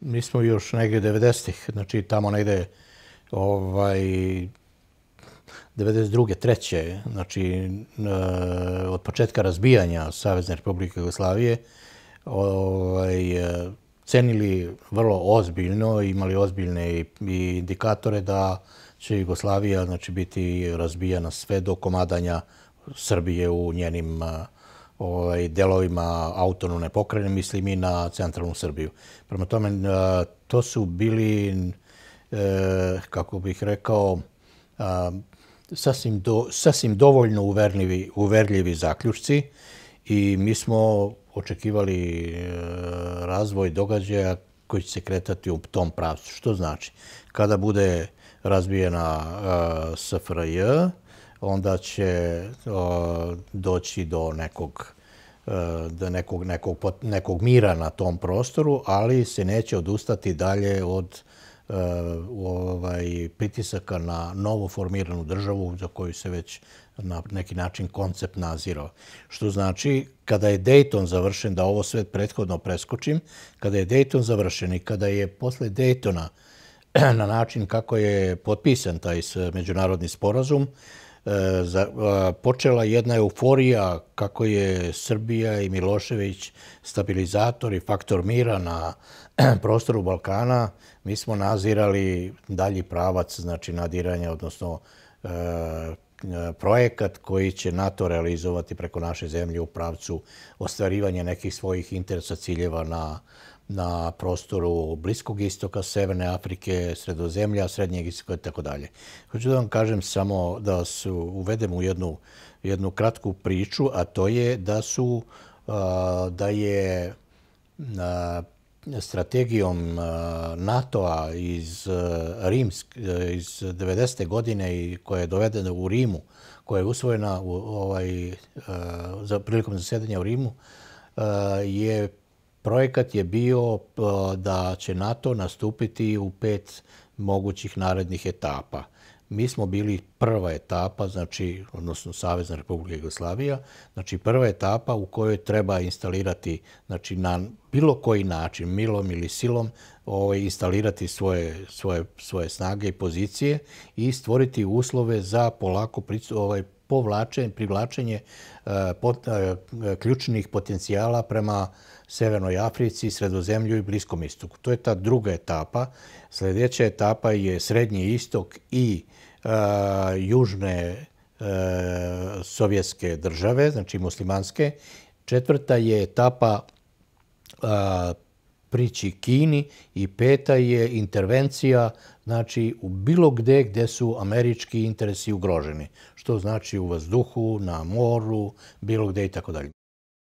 Mi smo još negdje 90-ih, znači tamo negdje ovaj, 92. treće, znači e, od početka razbijanja Savezne republike Jugoslavije, ovaj, e, cenili vrlo ozbiljno, imali ozbiljne i indikatore da će Jugoslavija znači, biti razbijana sve do komadanja Srbije u njenim uh, Ovaj, delovima autonomne pokrene, mislim i na centralnu Srbiju. Prema tome, e, to su bili, e, kako bih rekao, e, sasvim dovoljno uverljivi zaključci i mi smo očekivali razvoj događaja koji će se kretati u tom pravcu. Što znači? Kada bude razbijena SFRJ, onda će doći do nekog e, da nekog, nekog, nekog mira na tom prostoru, ali se neće odustati dalje od uh, ovaj, pritisaka na novo formiranu državu za koju se već na neki način koncept nazirao. Što znači, kada je Dayton završen, da ovo sve prethodno preskočim, kada je Dayton završen i kada je posle Daytona na način kako je potpisan taj međunarodni sporazum, uh, E, počela jedna euforija kako je Srbija i Milošević stabilizator i faktor mira na prostoru Balkana, mi smo nazirali dalji pravac znači nadiranja, odnosno e, E, projekat koji će NATO realizovati preko naše zemlje u pravcu ostvarivanja nekih svojih interesa ciljeva na, na prostoru Bliskog istoka, Severne Afrike, Sredozemlja, Srednjeg istoka i tako dalje. Hoću da vam kažem samo da vas uvedem u jednu, jednu kratku priču, a to je da su da je strategijom eh, NATO-a iz eh, Rimsk, eh, iz 90. godine i koja je dovedena u Rimu, koja je usvojena u, ovaj, za, prilikom zasedanja u Rimu, je projekat je bio da će NATO nastupiti u pet mogućih narednih etapa mi smo bili prva etapa, znači, odnosno Savezna republika Jugoslavija, znači prva etapa u kojoj treba instalirati znači, na bilo koji način, milom ili silom, ovaj, instalirati svoje, svoje, svoje snage i pozicije i stvoriti uslove za polako pristup, ovaj, privlačenje eh, eh, ključnih potencijala prema Severnoj Africi, Sredozemlju i Bliskom istoku. To je ta druga etapa. Sljedeća etapa je Srednji istok i eh, južne sovjetske države, znači muslimanske. Četvrta je etapa prići Kini i peta je intervencija znači, u bilo gde gde su američki interesi ugroženi, što znači u vazduhu, na moru, bilo gde i tako dalje.